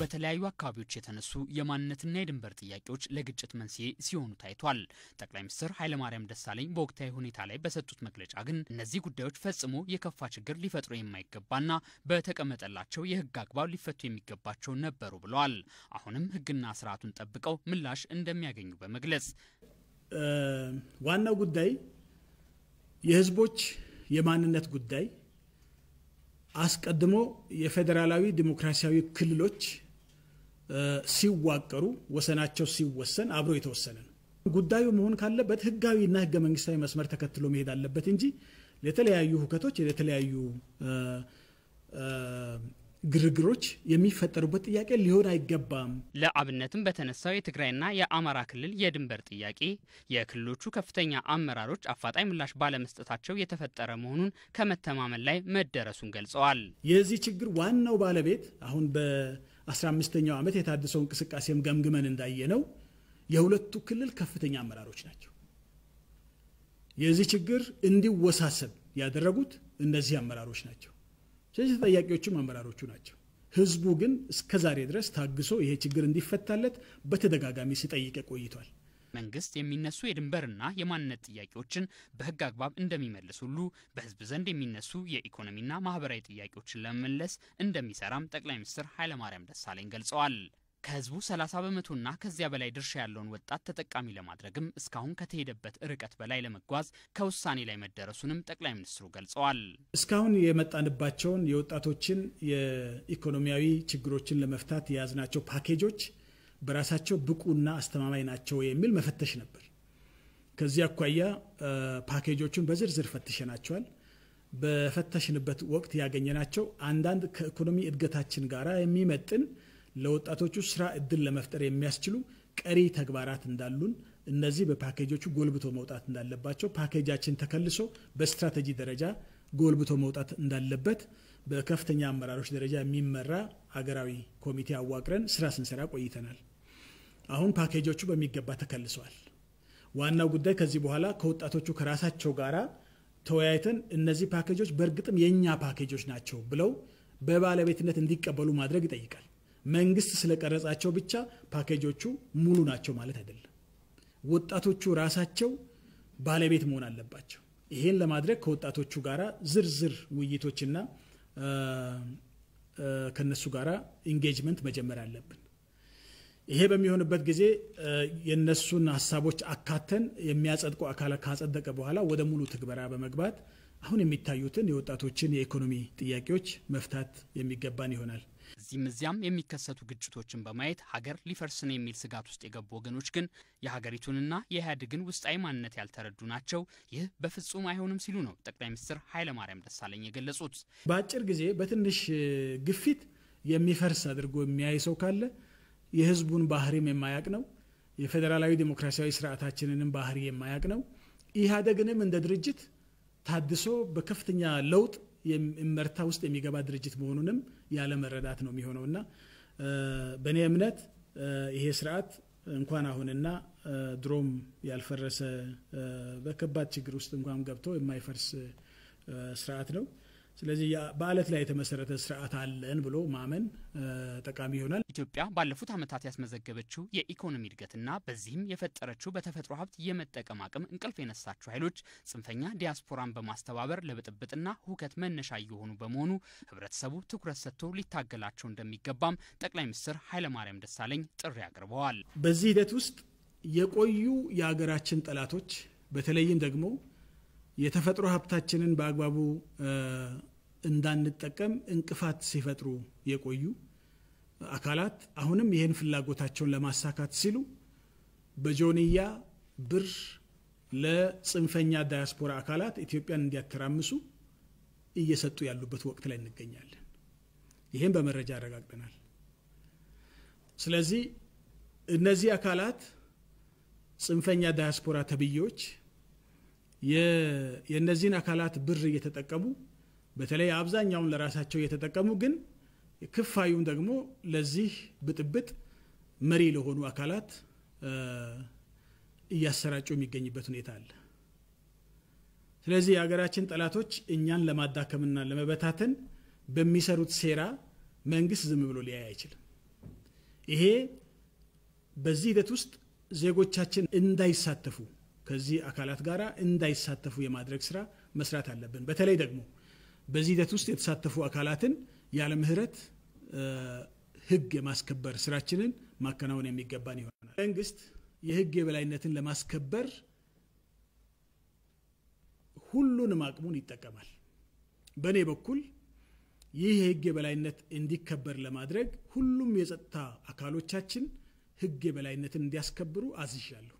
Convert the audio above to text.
በተለያዩ አካባቢዎች የተነሱ የማንነትና የድንበር ጥያቄዎች ለግጭት መንስኤ ሲሆኑ ታይቷል። ጠቅላይ ሚኒስትር ኃይለማርያም ደሳለኝ በወቅታዊ ሁኔታ ላይ በሰጡት መግለጫ ግን እነዚህ ጉዳዮች ፈጽሞ የከፋ ችግር ሊፈጥሩ የማይገባና በተቀመጠላቸው የሕግ አግባብ ሊፈቱ የሚገባቸው ነበሩ ብለዋል። አሁንም ሕግና ስርዓቱን ጠብቀው ምላሽ እንደሚያገኙ በመግለጽ ዋናው ጉዳይ የህዝቦች የማንነት ጉዳይ አስቀድሞ የፌዴራላዊ ዲሞክራሲያዊ ክልሎች ሲዋቀሩ ወሰናቸው ሲወሰን አብሮ የተወሰነ ነው። ጉዳዩ መሆን ካለበት ህጋዊና ህገ መንግስታዊ መስመር ተከትሎ መሄድ አለበት እንጂ ለተለያዩ ሁከቶች ለተለያዩ ግርግሮች የሚፈጠሩበት ጥያቄ ሊሆን አይገባም። ለአብነትም በተነሳው የትግራይና የአማራ ክልል የድንበር ጥያቄ የክልሎቹ ከፍተኛ አመራሮች አፋጣኝ ምላሽ ባለመስጠታቸው የተፈጠረ መሆኑን ከመተማመን ላይ መደረሱን ገልጸዋል። የዚህ ችግር ዋናው ባለቤት አሁን በ15ኛው ዓመት የታደሰው እንቅስቃሴም ገምግመን እንዳየነው የሁለቱ ክልል ከፍተኛ አመራሮች ናቸው። የዚህ ችግር እንዲወሳሰብ ያደረጉት እነዚህ አመራሮች ናቸው። ስለዚህ ተጠያቂዎቹም አመራሮቹ ናቸው። ህዝቡ ግን እስከዛሬ ድረስ ታግሶ ይሄ ችግር እንዲፈታለት በተደጋጋሚ ሲጠይቅ ቆይቷል። መንግስት የሚነሱ የድንበርና የማንነት ጥያቄዎችን በህግ አግባብ እንደሚመልስ ሁሉ በህዝብ ዘንድ የሚነሱ የኢኮኖሚና ማህበራዊ ጥያቄዎችን ለመመለስ እንደሚሰራም ጠቅላይ ሚኒስትር ኃይለማርያም ደሳለኝ ገልጸዋል። ከህዝቡ 30 በመቶና ከዚያ በላይ ድርሻ ያለውን ወጣት ተጠቃሚ ለማድረግም እስካሁን ከተሄደበት ርቀት በላይ ለመጓዝ ከውሳኔ ላይ መደረሱንም ጠቅላይ ሚኒስትሩ ገልጸዋል። እስካሁን የመጣንባቸውን የወጣቶችን የኢኮኖሚያዊ ችግሮችን ለመፍታት የያዝናቸው ፓኬጆች በራሳቸው ብቁና አስተማማኝ ናቸው የሚል መፈተሽ ነበር። ከዚህ አኳያ ፓኬጆቹን በዝርዝር ፈትሸናቸዋል። በፈተሽንበት ወቅት ያገኘናቸው አንዳንድ ከኢኮኖሚ እድገታችን ጋር የሚመጥን ለወጣቶቹ ስራ እድል ለመፍጠር የሚያስችሉ ቀሪ ተግባራት እንዳሉን እነዚህ በፓኬጆቹ ጎልብቶ መውጣት እንዳለባቸው ፓኬጃችን ተከልሶ በስትራቴጂ ደረጃ ጎልብቶ መውጣት እንዳለበት በከፍተኛ አመራሮች ደረጃ የሚመራ አገራዊ ኮሚቴ አዋቅረን ስራ ስንሰራ ቆይተናል። አሁን ፓኬጆቹ በሚገባ ተከልሰዋል። ዋናው ጉዳይ ከዚህ በኋላ ከወጣቶቹ ከራሳቸው ጋራ ተወያይተን እነዚህ ፓኬጆች በእርግጥም የእኛ ፓኬጆች ናቸው ብለው በባለቤትነት እንዲቀበሉ ማድረግ ይጠይቃል። መንግስት ስለቀረጻቸው ብቻ ፓኬጆቹ ሙሉ ናቸው ማለት አይደለም። ወጣቶቹ ራሳቸው ባለቤት መሆን አለባቸው። ይሄን ለማድረግ ከወጣቶቹ ጋር ዝርዝር ውይይቶችና ከነሱ ጋር ኢንጌጅመንት መጀመር አለብን። ይሄ በሚሆንበት ጊዜ የነሱን ሀሳቦች አካተን የሚያጸድቁ አካል ካጸደቀ በኋላ ወደ ሙሉ ትግበራ በመግባት አሁን የሚታዩትን የወጣቶችን የኢኮኖሚ ጥያቄዎች መፍታት የሚገባን ይሆናል። እዚህም እዚያም የሚከሰቱ ግጭቶችን በማየት ሀገር ሊፈርስን የሚል ስጋት ውስጥ የገቡ ወገኖች ግን የሀገሪቱንና የኢህአዴግን ውስጣዊ ማንነት ያልተረዱ ናቸው። ይህ በፍጹም አይሆንም ሲሉ ነው ጠቅላይ ሚኒስትር ኃይለማርያም ደሳለኝ የገለጹት። በአጭር ጊዜ በትንሽ ግፊት የሚፈርስ አድርጎ የሚያይ ሰው ካለ የህዝቡን ባህሪም የማያቅ ነው። የፌዴራላዊ ዴሞክራሲያዊ ስርዓታችንንም ባህሪ የማያቅ ነው። ኢህአዴግንም እንደ ድርጅት ታድሶ በከፍተኛ ለውጥ እመርታ ውስጥ የሚገባ ድርጅት መሆኑንም ያለመረዳት ነው የሚሆነው እና በእኔ እምነት ይሄ ስርዓት እንኳን አሁንና ድሮም ያልፈረሰ በከባድ ችግር ውስጥ እንኳን ገብቶ የማይፈርስ ስርዓት ነው። ስለዚህ በአለት ላይ የተመሰረተ ስርዓት አለን ብሎ ማመን ጠቃሚ ይሆናል። ኢትዮጵያ ባለፉት ዓመታት ያስመዘገበችው የኢኮኖሚ እድገትና በዚህም የፈጠረችው በተፈጥሮ ሀብት የመጠቀም አቅም እንቅልፍ የነሳቸው ኃይሎች ጽንፈኛ ዲያስፖራን በማስተባበር ለብጥብጥና ሁከት መነሻ እየሆኑ በመሆኑ ህብረተሰቡ ትኩረት ሰጥቶ ሊታገላቸው እንደሚገባም ጠቅላይ ሚኒስትር ኃይለማርያም ደሳለኝ ጥሪ አቅርበዋል። በዚህ ሂደት ውስጥ የቆዩ የሀገራችን ጠላቶች በተለይም ደግሞ የተፈጥሮ ሀብታችንን በአግባቡ እንዳንጠቀም እንቅፋት ሲፈጥሩ የቆዩ አካላት አሁንም ይህን ፍላጎታቸውን ለማሳካት ሲሉ በጆንያ ብር ለጽንፈኛ ዳያስፖራ አካላት ኢትዮጵያን እንዲያተራምሱ እየሰጡ ያሉበት ወቅት ላይ እንገኛለን። ይህም በመረጃ አረጋግጠናል። ስለዚህ እነዚህ አካላት ጽንፈኛ ዳያስፖራ ተብዬዎች የእነዚህን አካላት ብር እየተጠቀሙ በተለይ አብዛኛውን ለራሳቸው እየተጠቀሙ ግን ክፋዩን ደግሞ ለዚህ ብጥብጥ መሪ ለሆኑ አካላት እያሰራጩ የሚገኝበት ሁኔታ አለ። ስለዚህ የሀገራችን ጠላቶች እኛን ለማዳከምና ለመበታተን በሚሰሩት ሴራ መንግስት ዝም ብሎ ሊያይ አይችልም። ይሄ በዚህ ሂደት ውስጥ ዜጎቻችን እንዳይሳተፉ ከዚህ አካላት ጋር እንዳይሳተፉ የማድረግ ስራ መስራት አለብን። በተለይ ደግሞ በዚህ ሂደት ውስጥ የተሳተፉ አካላትን ያለ ምህረት ህግ የማስከበር ስራችንን ማከናወን የሚገባን ይሆናል። መንግስት የህግ የበላይነትን ለማስከበር ሁሉንም አቅሙን ይጠቀማል። በእኔ በኩል ይህ የህግ የበላይነት እንዲከበር ለማድረግ ሁሉም የጸጥታ አካሎቻችን ህግ የበላይነትን እንዲያስከብሩ አዝዣለሁ።